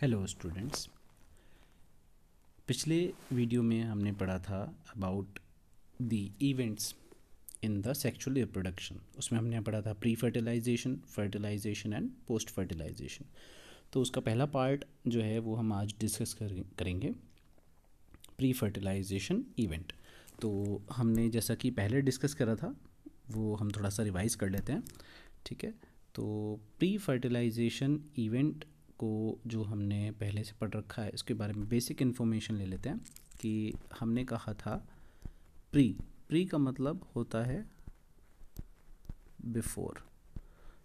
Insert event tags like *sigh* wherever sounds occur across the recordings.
Hello students पिछले video में हमने पढ़ा था about the events in the sexual reproduction उसमें हमने पढ़ा था pre fertilisation fertilisation and post fertilisation तो उसका पहला पार्ट जो है वो हम आज डिस्कस करेंगे प्री फर्टिलाइजेशन इवेंट तो हमने जैसा कि पहले डिस्कस करा था वो हम थोड़ा सा रिवाइज कर लेते हैं ठीक है तो प्री फर्टिलाइजेशन इवेंट को जो हमने पहले से पढ़ रखा है इसके बारे में बेसिक इन्फॉर्मेशन ले लेते हैं कि हमने कहा था प्री प्री का मतलब होता है बिफोर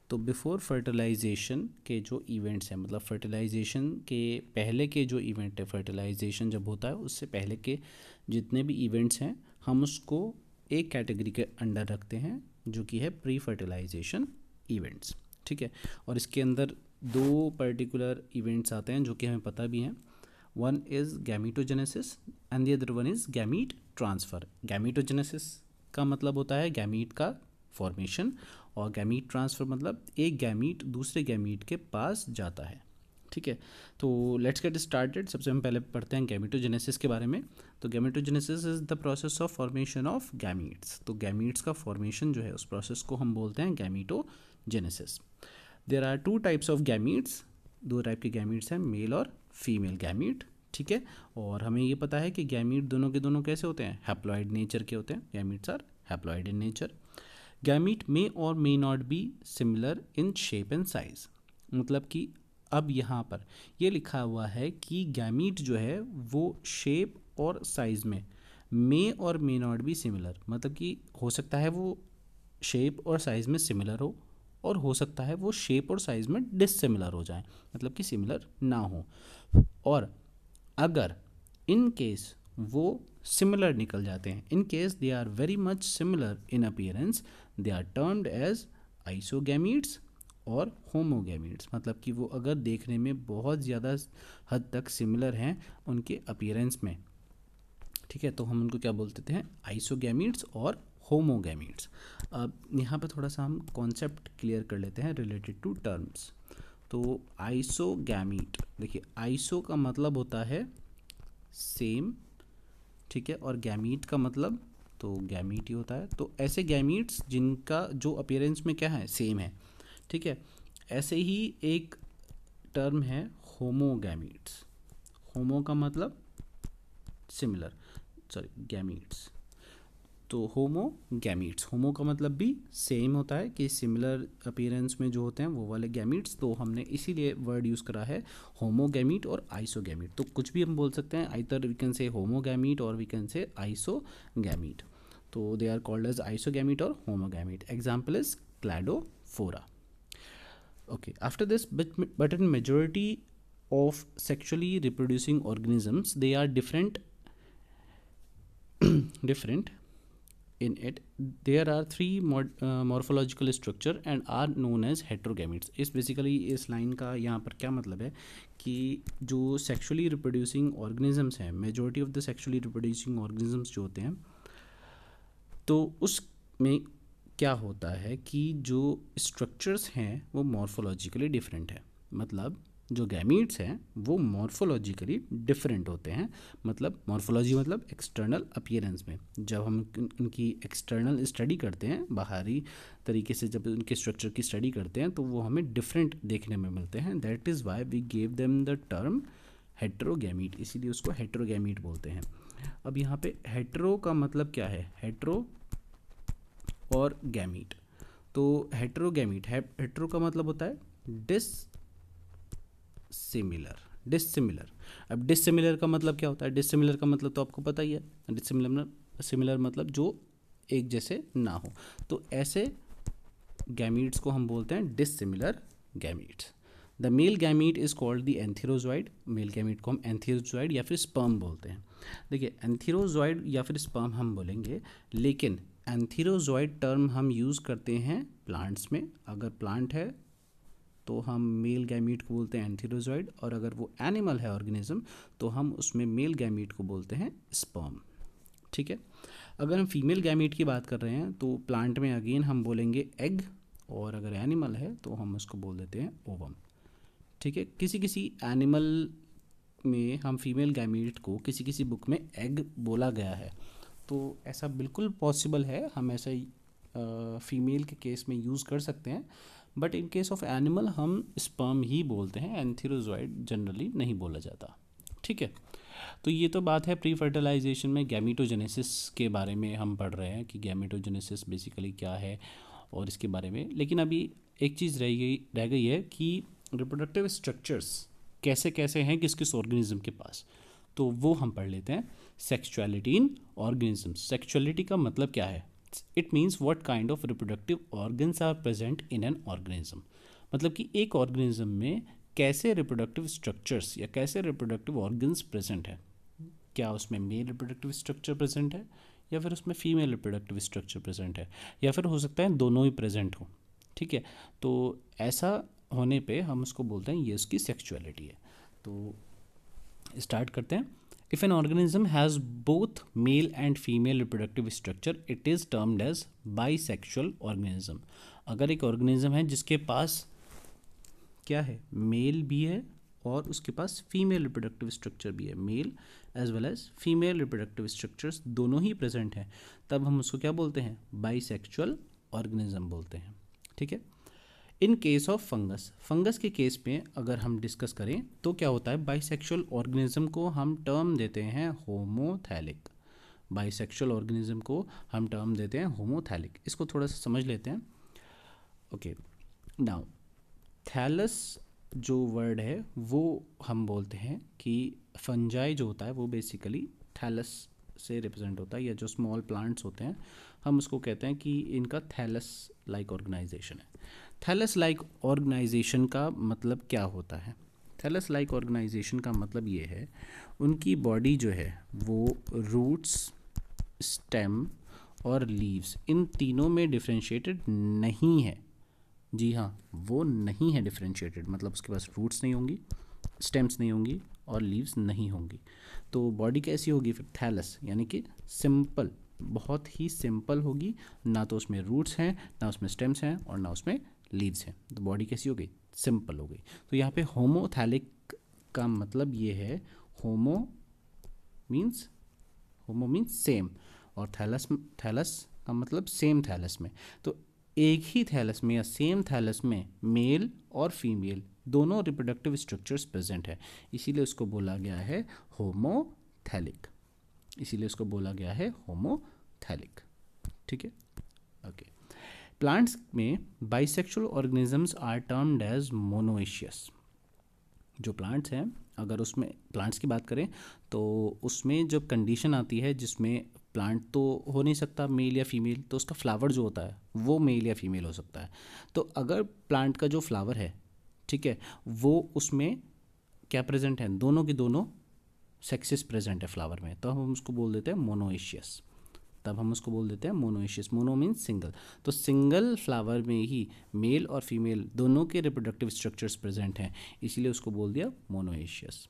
तो बिफोर फर्टिलाइजेशन के जो इवेंट्स हैं मतलब फर्टिलाइजेशन के पहले के जो इवेंट है फर्टिलाइजेशन जब होता है उससे पहले के जितने भी इवेंट्स हैं हम उसको एक कैटेगरी के अंडर रखते हैं जो कि है प्री फर्टिलाइजेशन इवेंट्स ठीक है और इसके अंदर दो पर्टिकुलर इवेंट्स आते हैं जो कि हमें पता भी हैं one is gametogenesis and the other one is gamete transfer gametogenesis का मतलब होता है गैमीट का फॉर्मेशन और गैमीट ट्रांसफ़र मतलब एक गैमीट दूसरे गैमीट के पास जाता है ठीक है तो लेट्स गेट स्टार्टेड सबसे हम पहले पढ़ते हैं गैमिटोजेनेसिस के बारे में तो gametogenesis is the process of formation of gametes तो गैमीट्स का फॉर्मेशन जो है उस प्रोसेस को हम बोलते हैं gametogenesis there are two types of gametes दो टाइप के गैमीट्स हैं मेल और फीमेल गैमीट ठीक है और हमें ये पता है कि गैमीट दोनों के दोनों कैसे होते हैं हैप्लॉइड नेचर के होते हैं gametes are haploid in nature gamete may और may not be similar in shape and size मतलब कि अब यहाँ पर ये लिखा हुआ है कि गैमीट जो है वो शेप और साइज़ में मे और मे नॉट बी सिमिलर मतलब कि हो सकता है वो शेप और साइज़ में सिमिलर हो और हो सकता है वो शेप और साइज़ में डिसिमिलर हो जाए मतलब कि सिमिलर ना हो और अगर इन केस वो सिमिलर निकल जाते हैं in case they are very much similar in appearance they are termed as isogametes और होमोगेमीट्स मतलब कि वो अगर देखने में बहुत ज़्यादा हद तक सिमिलर हैं उनके अपीयरेंस में ठीक है तो हम उनको क्या बोलते थे आइसोगेमीट्स और होमोगेमीट्स अब यहाँ पर थोड़ा सा हम कॉन्सेप्ट क्लियर कर लेते हैं रिलेटेड टू टर्म्स तो आइसोगैमीट देखिए आइसो का मतलब होता है सेम ठीक है और गैमीट का मतलब तो गैमीट ही होता है तो ऐसे गैमीट्स जिनका जो अपेयरेंस में क्या है सेम है ठीक है ऐसे ही एक टर्म है होमोगैमीट्स होमो का मतलब सिमिलर सॉरी गैमीट्स तो होमो गैमिट्स होमो का मतलब भी सेम होता है कि सिमिलर अपीयरेंस में जो होते हैं वो वाले गैमीट्स तो हमने इसीलिए वर्ड यूज़ करा है होमो गैमिट और आइसो गैमिट तो कुछ भी हम बोल सकते हैं आइतर we can say homo gamete और we can say iso gamete तो they are called as iso gamete और homo gamete example is Cladophora okay after this but in majority of sexually reproducing organisms they are different different in it there are three morphological structure and are known as heterogametes इस basically इस line का यहाँ पर क्या मतलब है कि जो सेक्शुअली रिप्रोड्यूसिंग ऑर्गेनिजम्स हैं majority of the sexually reproducing organisms जो होते हैं तो उस में क्या होता है कि जो स्ट्रक्चर्स हैं वो मॉर्फोलॉजिकली डिफरेंट है मतलब जो गैमीट्स हैं वो मॉर्फोलॉजिकली डिफरेंट होते हैं मतलब मॉर्फोलॉजी मतलब एक्सटर्नल अपियरेंस में जब हम उनकी एक्सटर्नल स्टडी करते हैं बाहरी तरीके से जब उनके स्ट्रक्चर की स्टडी करते हैं तो वो हमें डिफरेंट देखने में मिलते हैं that is why we gave them the term heterogamete इसीलिए उसको हेट्रोगेमीट बोलते हैं अब यहाँ पे हेट्रो का मतलब क्या है हेट्रो और गैमीट तो हेट्रोगेमीट हेट्रो का मतलब होता है डिस सिमिलर डिसिमिलर अब डिसिमिलर का मतलब क्या होता है डिसिमिलर का मतलब तो आपको पता ही है डिसिमिलर मतलब, सिमिलर मतलब जो एक जैसे ना हो तो ऐसे गैमीट्स को हम बोलते हैं dissimilar gametes the male gamete is called the antherozoid male gamete को हम एंथीरोजॉइड या फिर स्पर्म बोलते हैं देखिए एंथीरोजॉइड या फिर स्पर्म हम बोलेंगे लेकिन एंथीरोजॉइड टर्म हम यूज़ करते हैं प्लांट्स में अगर प्लांट है तो हम मेल गैमीट को बोलते हैं एंथीरोजॉइड और अगर वो एनिमल है ऑर्गेनिज्म तो हम उसमें मेल गैमीट को बोलते हैं स्पर्म ठीक है अगर हम फीमेल गैमीट की बात कर रहे हैं तो प्लांट में अगेन हम बोलेंगे एग और अगर एनिमल है तो हम उसको बोल देते हैं ओवम ठीक है किसी किसी एनिमल में हम फीमेल गैमीट को किसी किसी बुक में एग बोला गया है तो ऐसा बिल्कुल पॉसिबल है हम ऐसा फीमेल के केस में यूज़ कर सकते हैं but in case of animal हम स्पर्म ही बोलते हैं एंथीरोजॉइड जनरली नहीं बोला जाता ठीक है तो ये तो बात है प्री फर्टिलाइजेशन में गैमिटोजेनेसिस के बारे में हम पढ़ रहे हैं कि गैमिटोजेनेसिस बेसिकली क्या है और इसके बारे में लेकिन अभी एक चीज़ रह गई रह गई है कि रिप्रोडक्टिव स्ट्रक्चर्स कैसे कैसे हैं किस किस ऑर्गेनिज्म के पास तो वो हम पढ़ लेते हैं सेक्सुअलिटी इन ऑर्गेनिज्म सेक्सुअलिटी का मतलब क्या है it means what kind of reproductive organs are present in an organism मतलब कि एक ऑर्गेनिज्म में कैसे रिप्रोडक्टिव स्ट्रक्चर्स या कैसे रिप्रोडक्टिव ऑर्गन्स प्रेजेंट है क्या उसमें मेल रिप्रोडक्टिव स्ट्रक्चर प्रेजेंट है या फिर उसमें फीमेल रिप्रोडक्टिव स्ट्रक्चर प्रेजेंट है या फिर हो सकता है दोनों ही प्रेजेंट हो ठीक है तो ऐसा होने पे हम उसको बोलते हैं ये उसकी सेक्चुअलिटी है तो स्टार्ट करते हैं If an organism has both male and female reproductive structure, it is termed as bisexual organism अगर एक ऑर्गेनिज्म है जिसके पास क्या है मेल भी है और उसके पास फीमेल रिप्रोडक्टिव स्ट्रक्चर भी है male as well as female reproductive structures दोनों ही प्रेजेंट हैं तब हम उसको क्या बोलते हैं बाइसेक्चुअल ऑर्गेनिज्म बोलते हैं ठीक है in case of fungus fungus के केस में अगर हम डिस्कस करें तो क्या होता है बाइसेक्सुअल ऑर्गेनिज्म को हम टर्म देते हैं होमोथैलिक बाइसेक्सुअल ऑर्गेनिज्म को हम टर्म देते हैं होमोथैलिक इसको थोड़ा सा समझ लेते हैं ओके नाउ थैलस जो वर्ड है वो हम बोलते हैं कि फंजाई जो होता है वो बेसिकली थैलस से रिप्रेजेंट होता है या जो स्मॉल प्लांट्स होते हैं हम उसको कहते हैं कि इनका थैलस लाइक ऑर्गेनाइजेशन है थैलस लाइक ऑर्गेनाइजेशन का मतलब क्या होता है थैलस लाइक ऑर्गेनाइजेशन का मतलब ये है उनकी बॉडी जो है वो रूट्स स्टेम और लीव्स इन तीनों में डिफ्रेंशिएटेड नहीं है जी हाँ वो नहीं है डिफ्रेंशिएटेड मतलब उसके पास रूट्स नहीं होंगी स्टेम्स नहीं होंगी और लीव्स नहीं होंगी तो बॉडी कैसी होगी फिर थैलस यानी कि सिंपल बहुत ही सिंपल होगी ना तो उसमें रूट्स हैं ना उसमें स्टेम्स हैं और ना उसमें लीव्स हैं तो बॉडी कैसी हो गई सिंपल हो गई तो यहाँ पे होमोथैलिक का मतलब ये है homo means homo means same और थैलस थैलस का मतलब सेम थैलस में तो एक ही थैलस में या सेम थैलस में मेल और फीमेल दोनों रिप्रोडक्टिव स्ट्रक्चर्स प्रेजेंट है इसीलिए उसको बोला गया है होमोथैलिक इसीलिए उसको बोला गया है होमोथैलिक ठीक है ओके प्लांट्स में bisexual organisms are termed as monoecious जो प्लांट्स हैं अगर उसमें प्लांट्स की बात करें तो उसमें जब कंडीशन आती है जिसमें प्लांट तो हो नहीं सकता मेल या फीमेल तो उसका फ्लावर जो होता है वो मेल या फीमेल हो सकता है तो अगर प्लांट का जो फ्लावर है ठीक है वो उसमें क्या प्रेजेंट है दोनों के दोनों सेक्सेस प्रेजेंट है फ्लावर में तो हम उसको बोल देते हैं मोनोएशियस तब हम उसको बोल देते हैं मोनोइशियस मोनो मीन्स सिंगल तो सिंगल फ्लावर में ही मेल और फीमेल दोनों के रिप्रोडक्टिव स्ट्रक्चर्स प्रेजेंट हैं इसीलिए उसको बोल दिया मोनोइशियस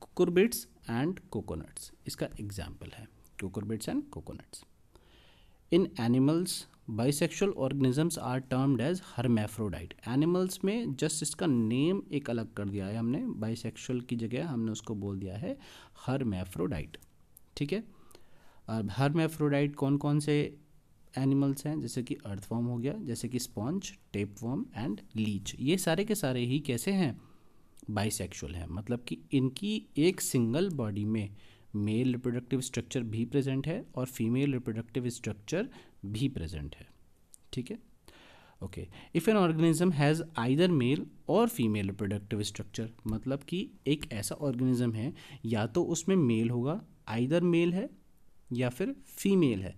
कुकुरबिट्स एंड कोकोनट्स इसका एग्जाम्पल है cucurbits and coconuts in animals bisexual organisms are termed as hermaphrodite animals में जस्ट इसका नेम एक अलग कर दिया है हमने बाइसेक्सुअल की जगह हमने उसको बोल दिया है हरमेफ्रोडाइट ठीक है हर्मेफ्रोडाइट कौन कौन से एनिमल्स हैं जैसे कि अर्थवॉर्म हो गया जैसे कि sponge tape tapeworm and leech ये सारे के सारे ही कैसे हैं बाइसेक्सुअल हैं मतलब कि इनकी एक सिंगल बॉडी में मेल रिप्रोडक्टिव स्ट्रक्चर भी प्रेजेंट है और फीमेल रिप्रोडक्टिव स्ट्रक्चर भी प्रेजेंट है ठीक है okay if an organism has either male और फीमेल रिप्रोडक्टिव स्ट्रक्चर मतलब कि एक ऐसा ऑर्गेनिज्म है या तो उसमें मेल होगा आइदर मेल है या फिर फीमेल है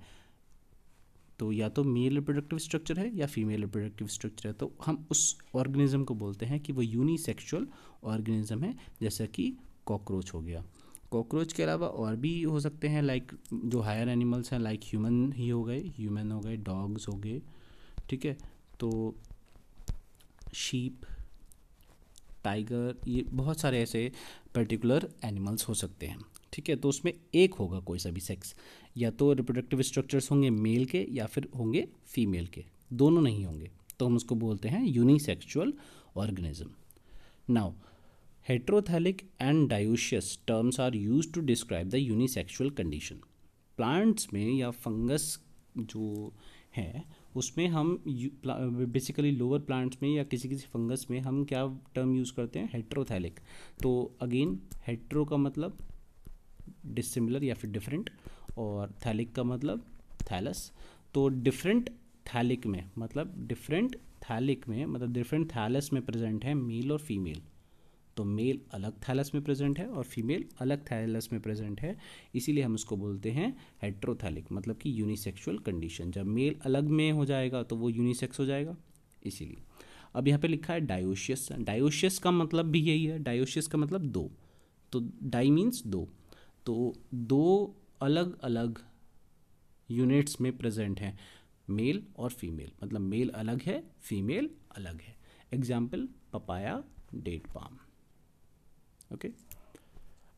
तो या तो मेल रिप्रोडक्टिव स्ट्रक्चर है या फीमेल रिप्रोडक्टिव स्ट्रक्चर है तो हम उस ऑर्गेनिज्म को बोलते हैं कि वो यूनिसेक्सुअल ऑर्गेनिज्म है जैसा कि कॉकरोच हो गया कॉकरोच के अलावा और भी हो सकते हैं लाइक जो हायर एनिमल्स हैं लाइक ह्यूमन ही हो गए ह्यूमन हो गए डॉग्स हो गए ठीक है तो शीप टाइगर ये बहुत सारे ऐसे पर्टिकुलर एनिमल्स हो सकते हैं ठीक है तो उसमें एक होगा कोई सा भी सेक्स या तो रिप्रोडक्टिव स्ट्रक्चर्स होंगे मेल के या फिर होंगे फीमेल के दोनों नहीं होंगे तो हम उसको बोलते हैं unisexual organism now heterothallic and dioecious terms are use to describe the unisexual condition plants में या फंगस जो है उसमें हम बेसिकली लोअर प्लांट्स में या किसी किसी फंगस में हम क्या टर्म यूज़ करते हैं हेट्रोथैलिक तो अगेन हेट्रो का मतलब डिसिमिलर या फिर डिफरेंट और थैलिक का मतलब थैलस तो डिफरेंट थैलिक में मतलब डिफरेंट थैलिक में मतलब डिफरेंट थैलस में प्रेजेंट है मेल और फीमेल तो मेल अलग थैलस में प्रेजेंट है और फीमेल अलग थैलस में प्रेजेंट है इसीलिए हम उसको बोलते हैं हेट्रोथैलिक मतलब कि यूनिसेक्सुअल कंडीशन जब मेल अलग में हो जाएगा तो वो यूनिसेक्स हो जाएगा इसीलिए अब यहाँ पे लिखा है डायोशियस डायोशियस का मतलब भी यही है डायोशियस का मतलब दो तो डाई मीन्स दो तो दो अलग अलग यूनिट्स में प्रेजेंट हैं मेल और फीमेल मतलब मेल अलग है फीमेल अलग है example papaya date palm okay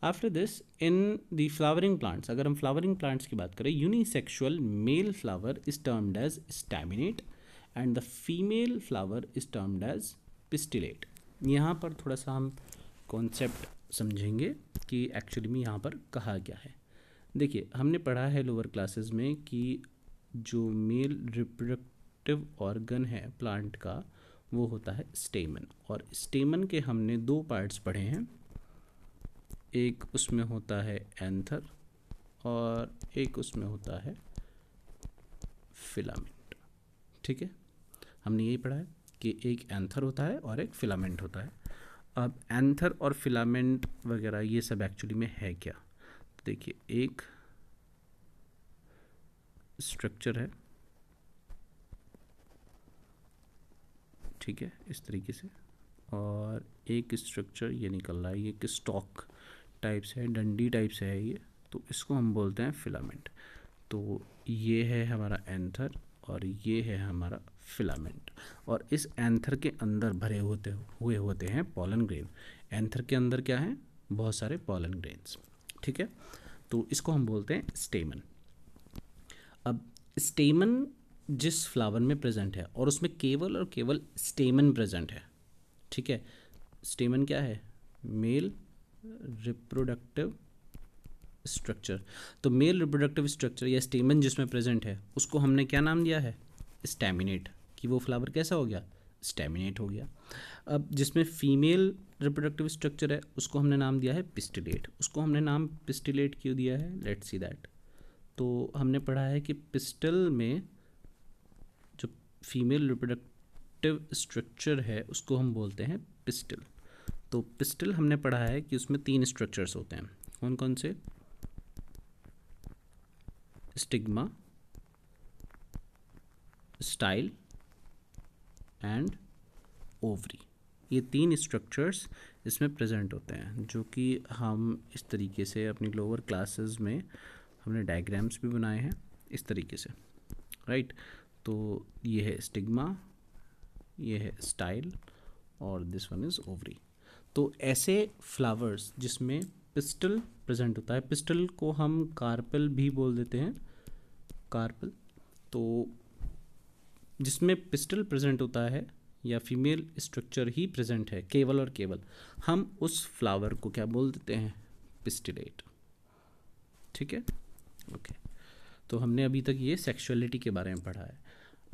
after this in the flowering plants अगर हम फ्लावरिंग प्लांट्स की बात करें unisexual male flower is termed as staminate and the female flower is termed as pistillate यहाँ पर थोड़ा सा हम कॉन्सेप्ट समझेंगे कि एक्चुअली में यहाँ पर कहा गया है देखिए हमने पढ़ा है लोअर क्लासेस में कि जो मेल रिप्रोडक्टिव ऑर्गन है प्लांट का वो होता है स्टेमन और स्टेमन के हमने दो पार्ट्स पढ़े हैं एक उसमें होता है एंथर और एक उसमें होता है फिलामेंट ठीक है हमने यही पढ़ा है कि एक एंथर होता है और एक फिलामेंट होता है अब एंथर और फिलामेंट वगैरह ये सब एक्चुअली में है क्या तो देखिए एक स्ट्रक्चर है ठीक है इस तरीके से और एक स्ट्रक्चर ये निकल रहा है ये एक स्टॉक टाइप से है डंडी टाइप से है ये तो इसको हम बोलते हैं फिलामेंट तो ये है हमारा एंथर और ये है हमारा फिलामेंट और इस एंथर के अंदर भरे होते हुए होते हैं पॉलन ग्रेन एंथर के अंदर क्या है बहुत सारे पॉलन ग्रेन्स ठीक है तो इसको हम बोलते हैं स्टेमन अब स्टेमन जिस फ्लावर में प्रेजेंट है और उसमें केवल और केवल स्टेमन प्रेजेंट है ठीक है स्टेमन क्या है मेल रिप्रोडक्टिव स्ट्रक्चर तो मेल रिप्रोडक्टिव स्ट्रक्चर या स्टेमन जिसमें प्रेजेंट है उसको हमने क्या नाम दिया है स्टेमिनेट कि वो फ्लावर कैसा हो गया स्टेमिनेट हो गया अब जिसमें फीमेल रिप्रोडक्टिव स्ट्रक्चर है उसको हमने नाम दिया है पिस्टिलेट उसको हमने नाम पिस्टिलेट क्यों दिया है लेट सी दैट तो हमने पढ़ा है कि पिस्टल में जो फीमेल रिप्रोडक्टिव स्ट्रक्चर है उसको हम बोलते हैं पिस्टल तो पिस्टल हमने पढ़ा है कि उसमें तीन स्ट्रक्चर्स होते हैं कौन कौन से स्टिग्मा स्टाइल एंड ओवरी ये तीन स्ट्रक्चर्स इसमें प्रेजेंट होते हैं जो कि हम इस तरीके से अपनी लोअर क्लासेस में हमने डायग्राम्स भी बनाए हैं इस तरीके से राइट तो ये है स्टिग्मा ये है स्टाइल और दिस वन इज़ ओवरी तो ऐसे फ्लावर्स जिसमें पिस्टल प्रेजेंट होता है पिस्टल को हम कार्पल भी बोल देते हैं कार्पल तो जिसमें पिस्टल प्रेजेंट होता है या फीमेल स्ट्रक्चर ही प्रेजेंट है केवल और केवल हम उस फ्लावर को क्या बोल देते हैं पिस्टिलेट ठीक है ओके तो हमने अभी तक ये सेक्सुअलिटी के बारे में पढ़ा है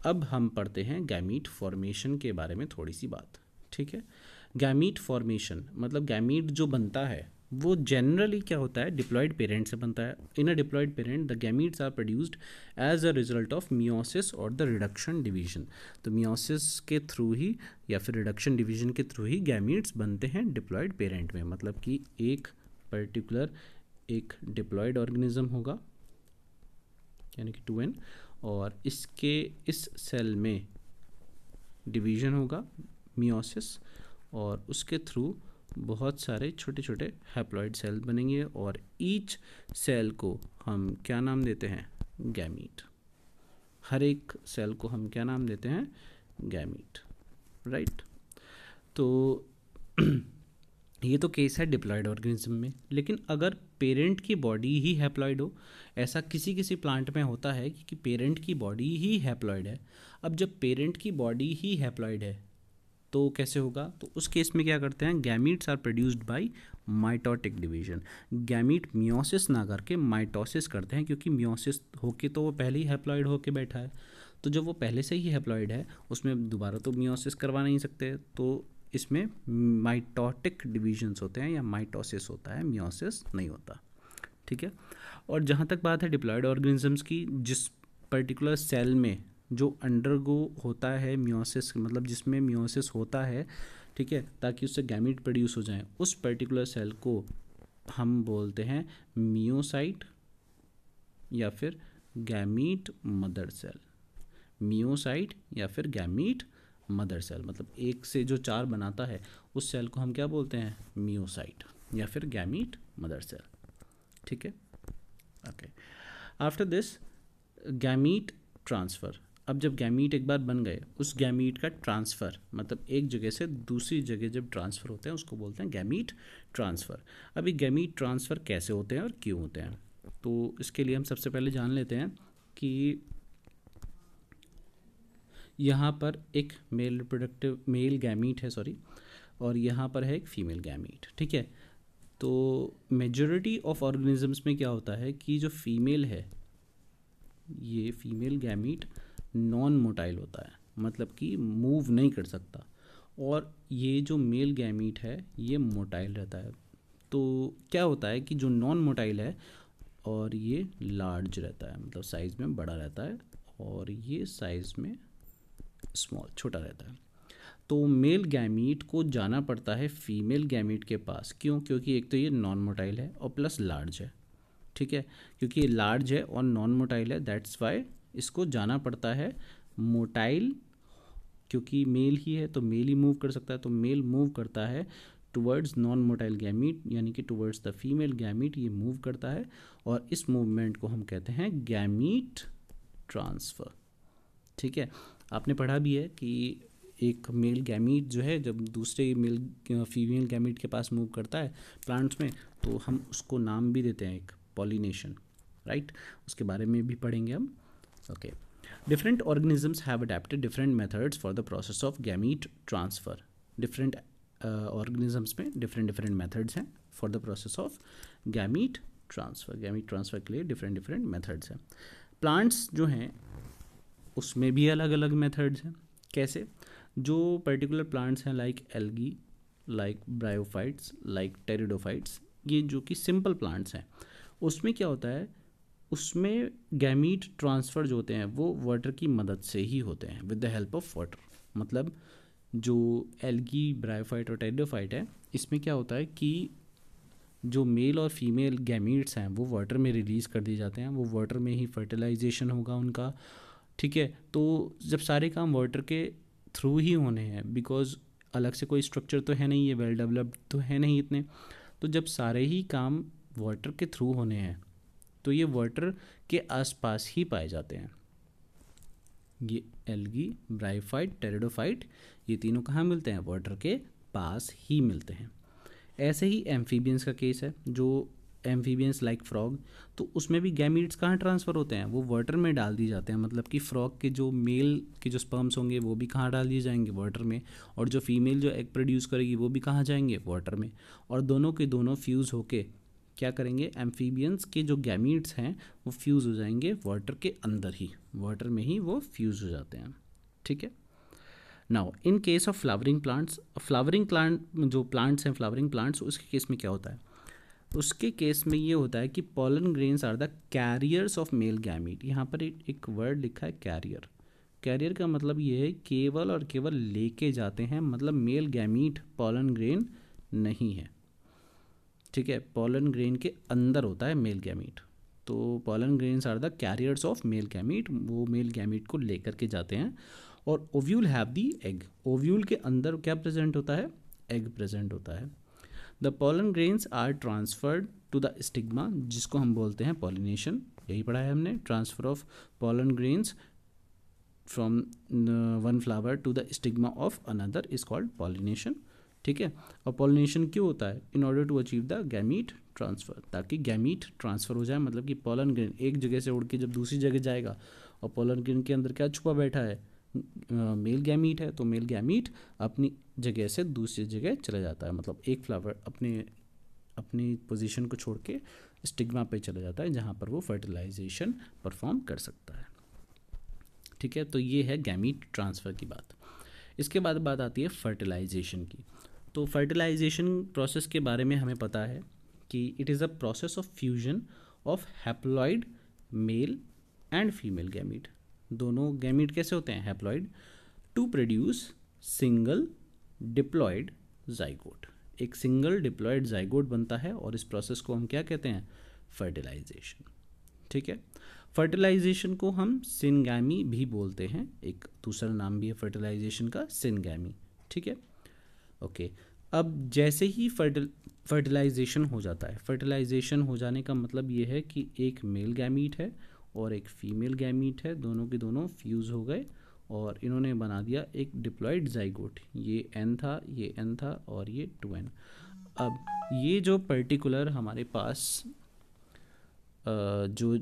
अब हम पढ़ते हैं गैमीट फॉर्मेशन के बारे में थोड़ी सी बात ठीक है गैमीट फॉर्मेशन मतलब गैमीट जो बनता है वो जनरली क्या होता है डिप्लॉयड पेरेंट से बनता है in a diploid parent the gametes are produced as a result of meiosis और द रिडक्शन डिवीजन तो मियोसिस के थ्रू ही या फिर रिडक्शन डिवीजन के थ्रू ही गैमीट्स बनते हैं डिप्लॉयड पेरेंट में मतलब कि एक पर्टिकुलर एक डिप्लॉयड ऑर्गेनिज्म होगा यानी कि टू एन और इसके इस सेल में डिवीजन होगा मियोसिस और उसके थ्रू बहुत सारे छोटे छोटे हैप्लॉइड सेल बनेंगे और ईच सेल को हम क्या नाम देते हैं गैमीट हर एक सेल को हम क्या नाम देते हैं गैमीट राइट तो *clears throat* ये तो केस है डिप्लॉयड ऑर्गेनिज्म में लेकिन अगर पेरेंट की बॉडी ही हैप्लॉयड हो ऐसा किसी किसी प्लांट में होता है कि, कि पेरेंट की बॉडी ही हैप्लॉयड है अब जब पेरेंट की बॉडी ही हैप्लॉयड है तो कैसे होगा तो उस केस में क्या करते हैं gametes are produced by mitotic division gamete meiosis ना करके माइटोसिस करते हैं क्योंकि म्योसिस होके तो वो पहले ही हेप्लॉइड होके बैठा है तो जब वो पहले से ही हेप्लॉइड है उसमें दोबारा तो म्योसिस करवा नहीं सकते तो इसमें माइटोटिक डिवीजन्स होते हैं या माइटोसिस होता है म्योसिस नहीं होता ठीक है और जहाँ तक बात है डिप्लॉयड ऑर्गेनिजम्स की जिस पर्टिकुलर सेल में जो अंडरगो होता है म्योसिस मतलब जिसमें म्योसिस होता है ठीक है ताकि उससे गैमिट प्रोड्यूस हो जाए उस पर्टिकुलर सेल को हम बोलते हैं मियोसाइट या फिर गैमीट मदर सेल मियोसाइट या फिर गैमीट मदर सेल मतलब एक से जो चार बनाता है उस सेल को हम क्या बोलते हैं मियोसाइट या फिर गैमीट मदर सेल ठीक है okay after this gamete transfer अब जब गैमीट एक बार बन गए उस गैमीट का ट्रांसफ़र मतलब एक जगह से दूसरी जगह जब ट्रांसफ़र होते हैं उसको बोलते हैं गैमीट ट्रांसफ़र अभी गैमीट ट्रांसफ़र कैसे होते हैं और क्यों होते हैं तो इसके लिए हम सबसे पहले जान लेते हैं कि यहाँ पर एक मेल रिप्रोडक्टिव मेल गैमीट है सॉरी और यहाँ पर है एक फीमेल गैमीट ठीक है तो मेजोरिटी ऑफ ऑर्गेनिजम्स में क्या होता है कि जो फीमेल है ये फीमेल गैमीट नॉन मोटाइल होता है मतलब कि मूव नहीं कर सकता और ये जो मेल गैमीट है ये मोटाइल रहता है तो क्या होता है कि जो नॉन मोटाइल है और ये लार्ज रहता है मतलब साइज़ में बड़ा रहता है और ये साइज़ में स्मॉल छोटा रहता है तो मेल गैमीट को जाना पड़ता है फीमेल गैमीट के पास क्यों क्योंकि एक तो ये नॉन मोटाइल है और प्लस लार्ज है ठीक है क्योंकि ये लार्ज है और नॉन मोटाइल है दैट्स वाई इसको जाना पड़ता है मोटाइल क्योंकि मेल ही है तो मेल ही मूव कर सकता है तो मेल मूव करता है टुवर्ड्स नॉन मोटाइल गैमीट यानी कि टुवर्ड्स द फीमेल गैमीट ये मूव करता है और इस मूवमेंट को हम कहते हैं गैमीट ट्रांसफ़र ठीक है आपने पढ़ा भी है कि एक मेल गैमीट जो है जब दूसरे मेल फीमेल गैमीट के पास मूव करता है प्लांट्स में तो हम उसको नाम भी देते हैं एक पॉलिनेशन राइट उसके बारे में भी पढ़ेंगे हम okay different organisms have adapted different methods for the process of gamete transfer different organisms में डिफरेंट डिफरेंट मैथड्स हैं for the process of gamete transfer gamete transfer के लिए डिफरेंट डिफरेंट मैथड्स हैं प्लांट्स जो हैं उसमें भी अलग अलग मैथड्स हैं कैसे जो पर्टिकुलर प्लांट्स हैं like algae like bryophytes like pteridophytes ये जो कि सिंपल प्लांट्स हैं उसमें क्या होता है उसमें गैमीट ट्रांसफ़र जो होते हैं वो वाटर की मदद से ही होते हैं with the help of water मतलब जो एल्गी ब्रायोफाइट और टेडोफाइट है इसमें क्या होता है कि जो मेल और फीमेल गैमीट्स हैं वो वाटर में रिलीज़ कर दिए जाते हैं वो वाटर में ही फर्टिलाइजेशन होगा उनका ठीक है तो जब सारे काम वाटर के थ्रू ही होने हैं बिकॉज अलग से कोई स्ट्रक्चर तो है नहीं ये वेल डेवलप्ड तो है नहीं इतने तो जब सारे ही काम वाटर के थ्रू होने हैं तो ये वाटर के आसपास ही पाए जाते हैं ये एल्गी ब्राइफाइट टेरिडोफाइट ये तीनों कहाँ मिलते हैं वाटर के पास ही मिलते हैं ऐसे ही एम्फीबियंस का केस है जो एम्फीबियंस लाइक फ्रॉग तो उसमें भी गैमिट्स कहाँ ट्रांसफ़र होते हैं वो वाटर में डाल दिए जाते हैं मतलब कि फ्रॉग के जो मेल के जो स्पर्म्स होंगे वो भी कहाँ डाल दिए जाएंगे वाटर में और जो फीमेल जो एग प्रोड्यूस करेगी वो भी कहाँ जाएंगे वाटर में और दोनों के दोनों फ्यूज़ होकर क्या करेंगे एम्फीबियंस के जो गैमीट्स हैं वो फ्यूज़ हो जाएंगे वाटर के अंदर ही वाटर में ही वो फ्यूज़ हो जाते हैं ठीक है now in case of flowering plants flowering plant जो प्लांट्स हैं फ्लावरिंग प्लांट्स उसके केस में क्या होता है उसके केस में ये होता है कि pollen grains are the carriers of male gamete यहाँ पर एक वर्ड लिखा है कैरियर कैरियर का मतलब ये है केवल और केवल लेके जाते हैं मतलब मेल गैमीट पॉलन ग्रेन नहीं है ठीक है पॉलन ग्रेन के अंदर होता है मेल गैमीट तो pollen grains are the carriers of male gamete वो मेल गैमीट को लेकर के जाते हैं और ovule have the egg ovule के अंदर क्या प्रेजेंट होता है एग प्रेजेंट होता है the pollen grains are transferred to the stigma जिसको हम बोलते हैं पॉलिनेशन यही पढ़ा है हमने transfer of pollen grains from one flower to the stigma of another is called pollination ठीक है और पॉलिनेशन क्यों होता है in order to achieve the gamete transfer ताकि गैमीट ट्रांसफ़र हो जाए मतलब कि पोलन ग्रेन एक जगह से उड़ के जब दूसरी जगह जाएगा और पोलन ग्रेन के अंदर क्या छुपा बैठा है मेल गैमीट है तो मेल गैमीट अपनी जगह से दूसरी जगह चला जाता है मतलब एक फ्लावर अपने अपनी पोजीशन को छोड़ के स्टिग्मा पे चला जाता है जहाँ पर वो फर्टिलाइजेशन परफॉर्म कर सकता है ठीक है तो ये है गैमीट ट्रांसफ़र की बात इसके बाद बात आती है फर्टिलाइजेशन की तो फर्टिलाइजेशन प्रोसेस के बारे में हमें पता है कि it is a process of fusion of haploid male and female gamete दोनों गैमिट कैसे होते हैं haploid to produce single diploid zygote एक सिंगल डिप्लॉयड जाइगोट बनता है और इस प्रोसेस को हम क्या कहते हैं फर्टिलाइजेशन ठीक है फर्टिलाइजेशन को हम सिनगैमी भी बोलते हैं एक दूसरा नाम भी है फर्टिलाइजेशन का सिनगैमी ठीक है ओके अब जैसे ही फर्टिल फर्टिलाइजेशन हो जाता है फर्टिलाइजेशन हो जाने का मतलब ये है कि एक मेल गैमीट है और एक फीमेल गैमीट है दोनों के दोनों फ्यूज़ हो गए और इन्होंने बना दिया एक डिप्लॉयड जाइगोट ये एन था ये एन था और ये टू एन अब ये जो पर्टिकुलर हमारे पास जो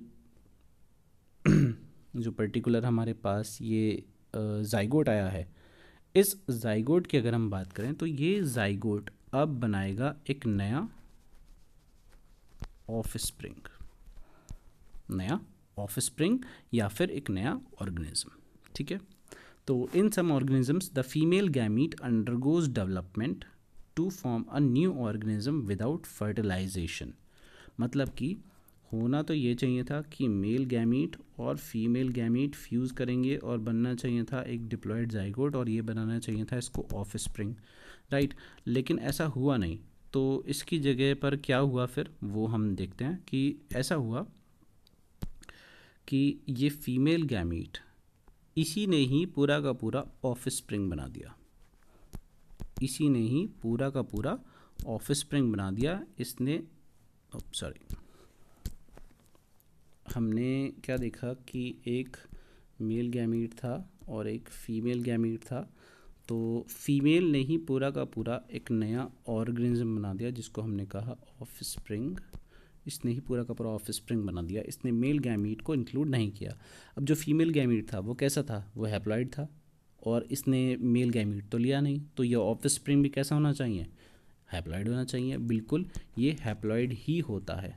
*clears throat* जो पर्टिकुलर हमारे पास ये जाइगोट आया है इस जाइगोट की अगर हम बात करें तो ये जाइगोट अब बनाएगा एक नया ऑफ स्प्रिंग नया ऑफ स्प्रिंग या फिर एक नया ऑर्गेनिज्म ठीक है तो in some organisms the female gamete undergoes development to form a new organism without fertilisation मतलब कि होना तो ये चाहिए था कि मेल गैमीट और फीमेल गैमीट फ्यूज़ करेंगे और बनना चाहिए था एक डिप्लॉयड जाइगोट और ये बनाना चाहिए था इसको ऑफ स्प्रिंग राइट लेकिन ऐसा हुआ नहीं तो इसकी जगह पर क्या हुआ फिर वो हम देखते हैं कि ऐसा हुआ कि ये फीमेल गैमीट इसी ने ही पूरा का पूरा ऑफ स्प्रिंग बना दिया इसी ने ही पूरा का पूरा ऑफ स्प्रिंग बना दिया इसने सॉरी oh, हमने क्या देखा कि एक मेल गैमीट था और एक फीमेल गैमीट था तो फीमेल ने ही पूरा का पूरा एक नया ऑर्गेनिज्म बना दिया जिसको हमने कहा ऑफ स्प्रिंग इसने ही पूरा का पूरा ऑफ स्प्रिंग बना दिया इसने मेल गैमीट को इंक्लूड नहीं किया अब जो फीमेल गैमीट था वो कैसा था वो हैप्लॉइड था और इसने मेल गैमीट तो लिया नहीं तो ये ऑफ स्प्रिंग भी कैसा होना चाहिए हैप्लॉइड होना चाहिए बिल्कुल ये हैप्लॉइड ही होता है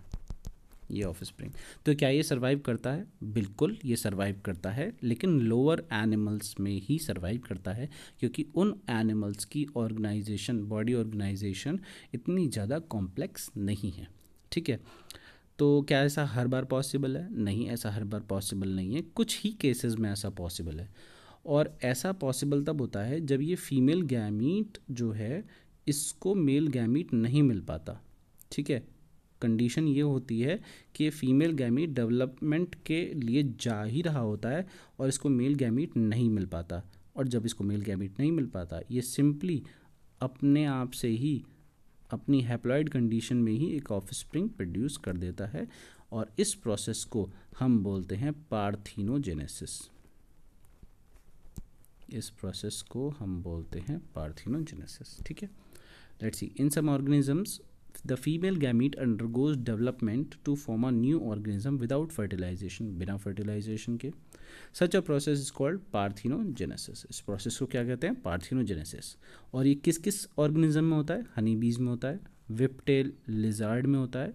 ये ऑफ स्प्रिंग तो क्या ये सर्वाइव करता है बिल्कुल ये सर्वाइव करता है लेकिन लोअर एनिमल्स में ही सर्वाइव करता है क्योंकि उन एनिमल्स की ऑर्गेनाइजेशन बॉडी ऑर्गेनाइजेशन इतनी ज़्यादा कॉम्प्लेक्स नहीं है ठीक है तो क्या ऐसा हर बार पॉसिबल है नहीं ऐसा हर बार पॉसिबल नहीं है कुछ ही केसेस में ऐसा पॉसिबल है और ऐसा पॉसिबल तब होता है जब ये फीमेल गैमीट जो है इसको मेल गैमीट नहीं मिल पाता ठीक है कंडीशन ये होती है कि फीमेल गैमीट डेवलपमेंट के लिए जा ही रहा होता है और इसको मेल गैमीट नहीं मिल पाता और जब इसको मेल गैमीट नहीं मिल पाता ये सिंपली अपने आप से ही अपनी हैप्लॉयड कंडीशन में ही एक ऑफ स्प्रिंग प्रोड्यूस कर देता है और इस प्रोसेस को हम बोलते हैं पार्थिनोजेनेसिस इस प्रोसेस को हम बोलते हैं पार्थिनोजेनेसिस ठीक है let's see in some organisms the female gamete undergoes development to form a new organism without fertilisation बिना फर्टिलाइजेशन के such a process is called parthenogenesis इस प्रोसेस को क्या कहते हैं पार्थिनोजेनेसिस और ये किस किस ऑर्गेनिज्म में होता है हनी बीज में होता है विपटेल लिजार्ड में होता है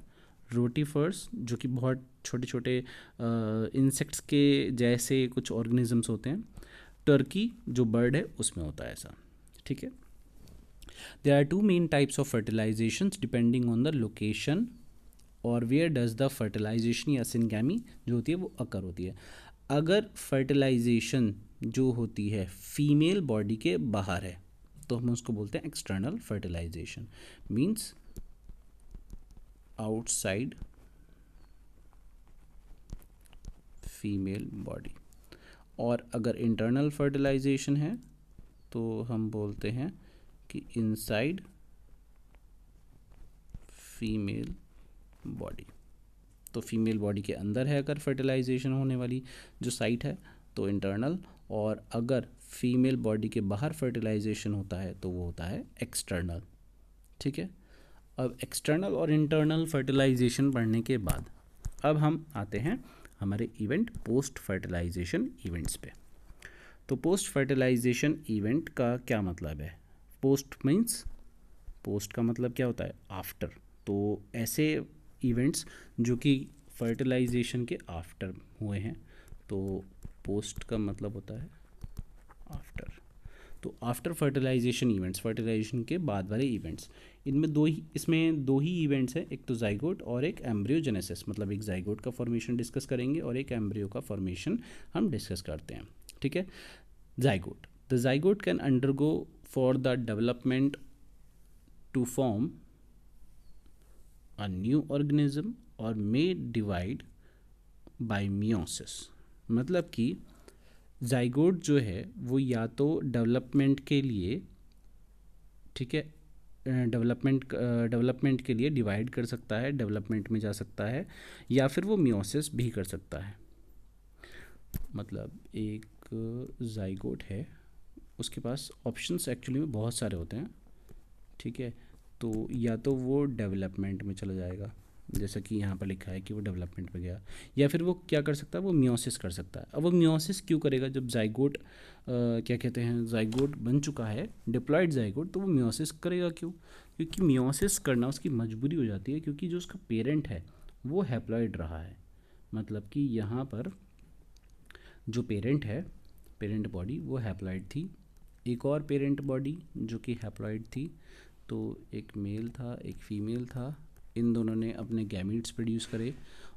रोटीफर्स जो कि बहुत छोटे छोटे इंसेक्ट्स के जैसे कुछ ऑर्गेनिजम्स होते हैं टर्की जो बर्ड है उसमें होता है ऐसा ठीक है There are two main types of fertilizations depending on the location और वेयर डज द फर्टिलाइजेशन या सिनगैमी जो होती है वो अकर होती है अगर फर्टिलाइजेशन जो होती है फीमेल बॉडी के बाहर है तो हम उसको बोलते हैं external fertilisation means outside female body और अगर इंटरनल फर्टिलाइजेशन है तो हम बोलते हैं कि इनसाइड फीमेल बॉडी तो फीमेल बॉडी के अंदर है अगर फर्टिलाइजेशन होने वाली जो साइट है तो इंटरनल और अगर फीमेल बॉडी के बाहर फर्टिलाइजेशन होता है तो वो होता है एक्सटर्नल ठीक है अब एक्सटर्नल और इंटरनल फर्टिलाइजेशन पढ़ने के बाद अब हम आते हैं हमारे इवेंट पोस्ट फर्टिलाइजेशन इवेंट्स पे तो पोस्ट फर्टिलाइजेशन इवेंट का क्या मतलब है पोस्ट मीन्स पोस्ट का मतलब क्या होता है आफ्टर तो ऐसे इवेंट्स जो कि फर्टिलाइजेशन के आफ्टर हुए हैं तो पोस्ट का मतलब होता है आफ्टर तो आफ्टर फर्टिलाइजेशन इवेंट्स फर्टिलाइजेशन के बाद वाले इवेंट्स इनमें दो ही इसमें दो ही इवेंट्स हैं एक तो जाइगोट और एक एम्ब्रियोजेनेसिस मतलब एक जाइगोट का फॉर्मेशन डिस्कस करेंगे और एक एम्ब्रियो का फॉर्मेशन हम डिस्कस करते हैं ठीक है zygote the zygote can undergo for the development to form a new organism or may divide by meiosis मतलब कि जाइगोड जो है वो या तो डेवलपमेंट के लिए ठीक है डेवलपमेंट डेवलपमेंट के लिए डिवाइड कर सकता है डेवलपमेंट में जा सकता है या फिर वो मियोसिस भी कर सकता है मतलब एक जाइगोट है उसके पास ऑप्शंस एक्चुअली में बहुत सारे होते हैं ठीक है तो या तो वो डेवलपमेंट में चला जाएगा जैसा कि यहाँ पर लिखा है कि वो डेवलपमेंट में गया या फिर वो क्या कर सकता है वो म्योसिस कर सकता है अब वो म्योसिस क्यों करेगा जब जाइगोट क्या कहते हैं जाइगोट बन चुका है डिप्लॉयड जाइगोट तो वो म्योसिस करेगा क्यों क्योंकि म्योसिस करना उसकी मजबूरी हो जाती है क्योंकि जो उसका पेरेंट है वो हैप्लॉयड रहा है मतलब कि यहाँ पर जो पेरेंट है पेरेंट बॉडी वो हैप्लॉयड थी एक और पेरेंट बॉडी जो कि हैप्लॉइड थी तो एक मेल था एक फीमेल था इन दोनों ने अपने गैमिट्स प्रोड्यूस करे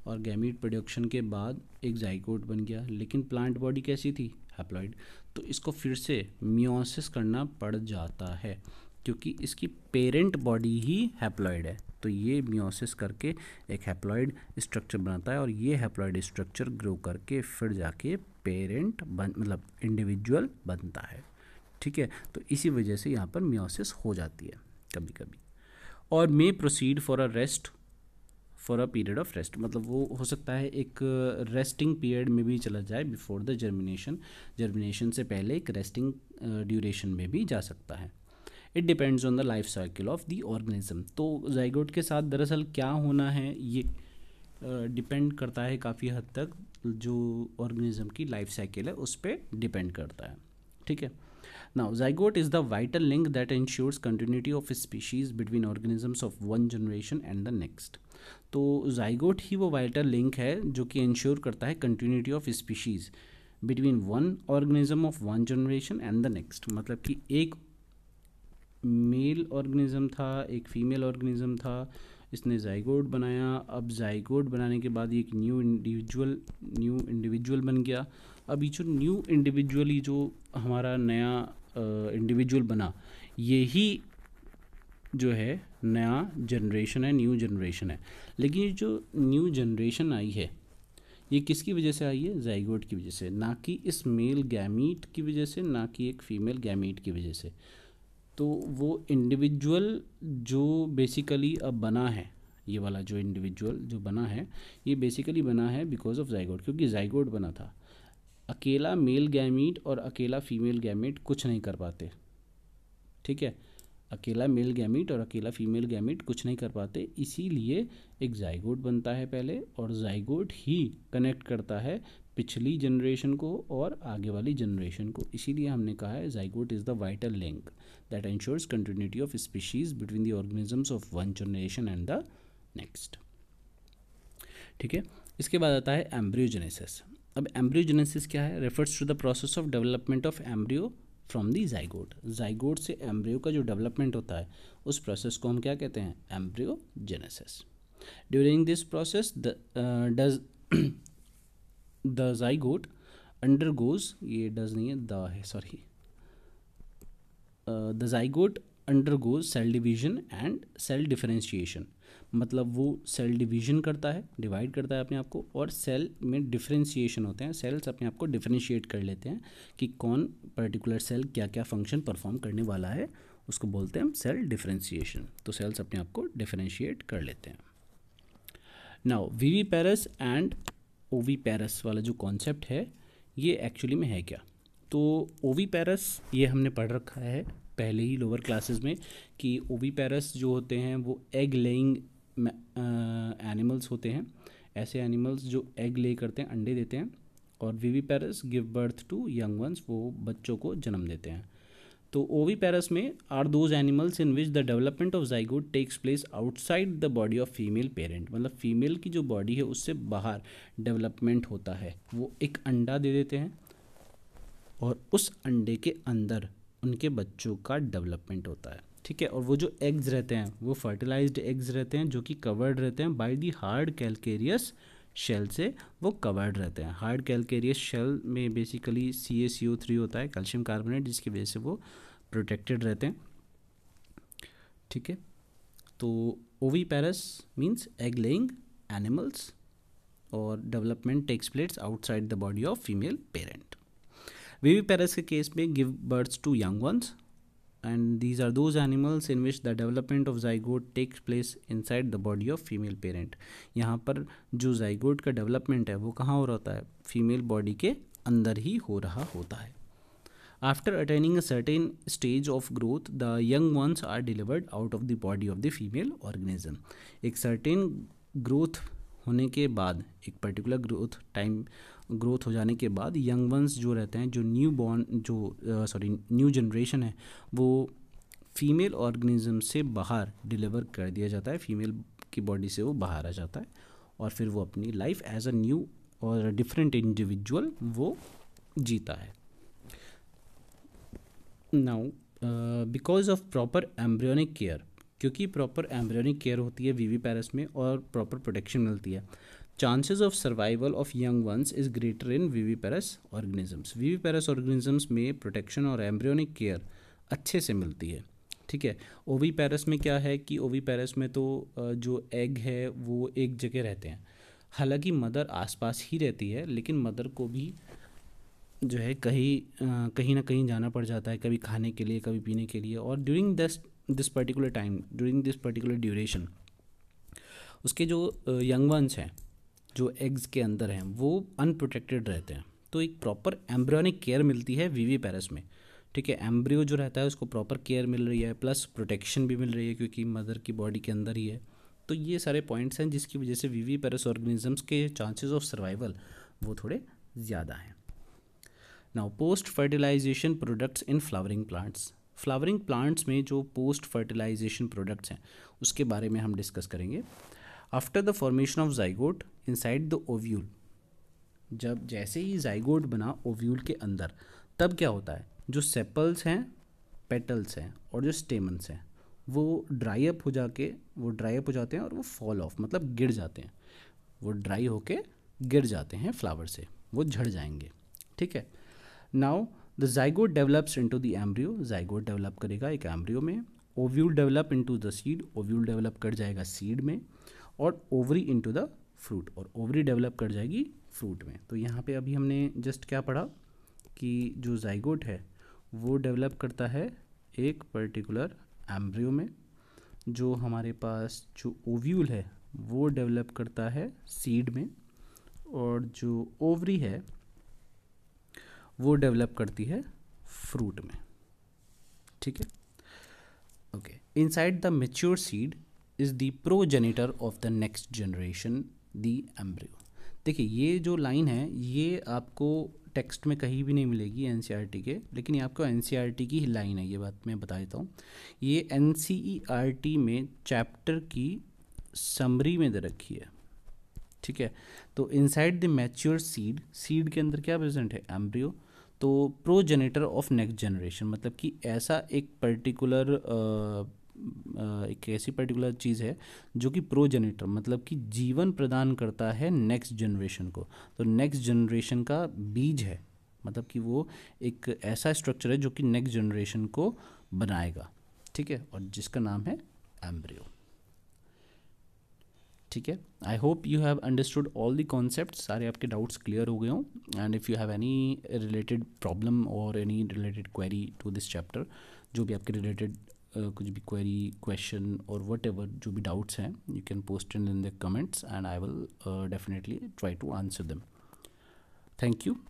और गैमिट प्रोडक्शन के बाद एक जाइकोट बन गया लेकिन प्लांट बॉडी कैसी थी हैप्लॉइड तो इसको फिर से म्योसिस करना पड़ जाता है क्योंकि इसकी पेरेंट बॉडी ही हैप्लॉइड है तो ये म्योसिस करके एक हैप्लॉइड स्ट्रक्चर बनाता है और ये हैप्लॉइड स्ट्रक्चर ग्रो करके फिर जाके पेरेंट बन मतलब इंडिविजुअल बनता है ठीक है तो इसी वजह से यहाँ पर म्योसिस हो जाती है कभी कभी और may proceed for a rest for a period of rest मतलब वो हो सकता है एक रेस्टिंग पीरियड में भी चला जाए बिफोर द जर्मिनेशन जर्मिनेशन से पहले एक रेस्टिंग ड्यूरेशन में भी जा सकता है it depends on the life cycle of the organism तो जाइगोट के साथ दरअसल क्या होना है ये डिपेंड uh, करता है काफ़ी हद तक जो ऑर्गेनिज्म की लाइफ साइकिल है उस पर डिपेंड करता है ठीक है Now, zygote is the vital link that ensures continuity of species between organisms of one generation and the next. तो जाइगोट ही वो वाइटल लिंक है जो कि इंश्योर करता है continuity of species between one organism of one generation and the next मतलब कि एक मेल ऑर्गेनिज्म था एक फीमेल ऑर्गेनिज्म था इसने जाइगोट बनाया अब जाइगोट बनाने के बाद एक न्यू इंडिविजुअल न्यू इंडिविजुअल बन गया अभी जो न्यू इंडिविजुअली जो हमारा नया इंडिविजुअल बना यही जो है नया जनरेशन है न्यू जनरेशन है लेकिन ये जो न्यू जनरेशन आई है ये किसकी वजह से आई है जाइगोट की वजह से ना कि इस मेल गैमीट की वजह से ना कि एक फीमेल गैमीट की वजह से तो वो इंडिविजुअल जो बेसिकली अब बना है ये वाला जो इंडिविजुअल जो बना है ये बेसिकली बना है बिकॉज ऑफ जाइगोट क्योंकि जाइगोट बना था अकेला मेल गैमीट और अकेला फीमेल गैमीट कुछ नहीं कर पाते ठीक है अकेला मेल गैमीट और अकेला फीमेल गैमीट कुछ नहीं कर पाते इसीलिए एक जाइगोट बनता है पहले और जाइगोट ही कनेक्ट करता है पिछली जनरेशन को और आगे वाली जनरेशन को इसीलिए हमने कहा है zygote is the vital link that ensures continuity of species between the organisms of one generation and the next ठीक है इसके बाद आता है एम्ब्रियोजेनेसिस अब एम्ब्रियोजेनेसिस क्या है refers to the process of development of embryo from the zygote zygote से एम्ब्रियो का जो डेवलपमेंट होता है उस प्रोसेस को हम क्या कहते हैं embryogenesis during this process does the zygote undergoes ये डज नहीं है द है सॉरी the zygote undergoes cell division and cell differentiation मतलब वो सेल डिवीजन करता है डिवाइड करता है अपने आप को और सेल में डिफरेंशिएशन होते हैं सेल्स अपने आप को डिफरेंशिएट कर लेते हैं कि कौन पर्टिकुलर सेल क्या क्या फंक्शन परफॉर्म करने वाला है उसको बोलते हैं हम सेल डिफरेंशिएशन तो सेल्स अपने आप को डिफरेंशिएट कर लेते हैं now viviparous and oviparous वाला जो कॉन्सेप्ट है ये एक्चुअली में है क्या तो ओ पैरस ये हमने पढ़ रखा है पहले ही लोअर क्लासेस में कि ओवीपैरस जो होते हैं वो एग लेइंग एनिमल्स होते हैं ऐसे एनिमल्स जो एग ले करते हैं अंडे देते हैं और viviparous give birth to young ones वो बच्चों को जन्म देते हैं तो ओवी पैरस में are those animals in which the development of zygote takes place outside the body of female parent मतलब फीमेल की जो बॉडी है उससे बाहर डेवलपमेंट होता है वो एक अंडा दे देते हैं और उस अंडे के अंदर उनके बच्चों का डेवलपमेंट होता है ठीक है और वो जो एग्ज़ रहते हैं वो फर्टिलाइज्ड एग्ज़ रहते हैं जो कि कवर्ड रहते हैं by the hard calcareous shell से वो कवर्ड रहते हैं हार्ड कैलकेरियस शेल में basically C A C O three होता है कैल्शियम कार्बोनेट जिसकी वजह से वो प्रोटेक्टेड रहते हैं ठीक है तो oviparous means egg laying animals और development takes plates outside the body of female parent viviparous के केस में give births to young ones and these are those animals in which the development of zygote takes place inside the body of female parent यहाँ पर जो zygote का development है वो कहाँ हो रहा होता है फीमेल बॉडी के अंदर ही हो रहा होता है after attaining a certain stage of growth the young ones are delivered out of the body of the female organism एक सर्टेन ग्रोथ होने के बाद एक पर्टिकुलर ग्रोथ टाइम ग्रोथ हो जाने के बाद यंग वंस जो रहते हैं जो न्यू बॉर्न जो सॉरी न्यू जनरेशन है वो फीमेल ऑर्गेनिज्म से बाहर डिलीवर कर दिया जाता है फीमेल की बॉडी से वो बाहर आ जाता है और फिर वो अपनी लाइफ एज अ न्यू और डिफरेंट इंडिविजुअल वो जीता है now because of proper embryonic care क्योंकि प्रॉपर एम्ब्रियोनिक केयर होती है वीवी पैरस में और प्रॉपर प्रोटेक्शन मिलती है chances of survival of young ones is greater in viviparous organisms viviparous organisms में protection और embryonic care अच्छे से मिलती है ठीक है ओवी पैरस में क्या है कि ओवी पैरस में तो जो एग है वो एक जगह रहते हैं हालांकि मदर आसपास ही रहती है लेकिन मदर को भी जो है कहीं कहीं ना कहीं जाना पड़ जाता है कभी खाने के लिए कभी पीने के लिए और during this this particular time during this particular duration उसके जो यंग वंस हैं जो एग्स के अंदर हैं वो अनप्रोटेक्टेड रहते हैं तो एक प्रॉपर एम्ब्रियोनिक केयर मिलती है वीवी पैरस में ठीक है एम्ब्रियो जो रहता है उसको प्रॉपर केयर मिल रही है प्लस प्रोटेक्शन भी मिल रही है क्योंकि मदर की बॉडी के अंदर ही है तो ये सारे पॉइंट्स हैं जिसकी वजह से वीवी पैरस ऑर्गेनिजम्स के चांसेस ऑफ सर्वाइवल वो थोड़े ज़्यादा हैं now post fertilisation products in flowering plants flowering plants में जो पोस्ट फर्टिलाइजेशन प्रोडक्ट्स हैं उसके बारे में हम डिस्कस करेंगे after the formation of zygote inside the ovule जब जैसे ही जाइगोट बना ओव्यूल के अंदर तब क्या होता है जो सेपल्स हैं पेटल्स हैं और जो स्टेमन्स हैं वो ड्राई अप हो जाके वो ड्राई अप हो जाते हैं और वो फॉल ऑफ मतलब गिर जाते हैं वो ड्राई होके गिर जाते हैं फ्लावर से वो झड़ जाएंगे ठीक है now the zygote develops into the embryo zygote develop करेगा एक एम्ब्रियो में ovule develop into the seed ovule develop कर जाएगा सीड में और ओवरी इनटू द फ्रूट और ओवरी डेवलप कर जाएगी फ्रूट में तो यहाँ पे अभी हमने जस्ट क्या पढ़ा कि जो जाइगोट है वो डेवलप करता है एक पर्टिकुलर एम्ब्रियो में जो हमारे पास जो ओव्यूल है वो डेवलप करता है सीड में और जो ओवरी है वो डेवलप करती है फ्रूट में ठीक है okay inside the mature seed is the progenitor of the next generation the embryo देखिए ये जो लाइन है ये आपको टेक्स्ट में कहीं भी नहीं मिलेगी एन e के लेकिन ये आपको एन e की ही लाइन है ये बात मैं बता देता हूँ ये एन e में चैप्टर की समरी में दे रखी है ठीक है तो inside the mature seed seed के अंदर क्या प्रेजेंट है एम्ब्रियो तो प्रोजेनेटर ऑफ नेक्स्ट जनरेशन मतलब कि ऐसा एक पर्टिकुलर एक ऐसी पर्टिकुलर चीज़ है जो कि प्रोजेनेटर मतलब कि जीवन प्रदान करता है नेक्स्ट जनरेशन को तो नेक्स्ट जनरेशन का बीज है मतलब कि वो एक ऐसा स्ट्रक्चर है जो कि नेक्स्ट जनरेशन को बनाएगा ठीक है और जिसका नाम है एम्ब्रियो ठीक है I hope you have understood all the concept सारे आपके डाउट्स क्लियर हो गए हों and if you have any related problem और any related query to this chapter जो भी आपके रिलेटेड Uh, कुछ भी क्वेरी क्वेश्चन और वट एवर जो भी डाउट्स हैं you can post in in the comments and I will definitely try to answer them thank you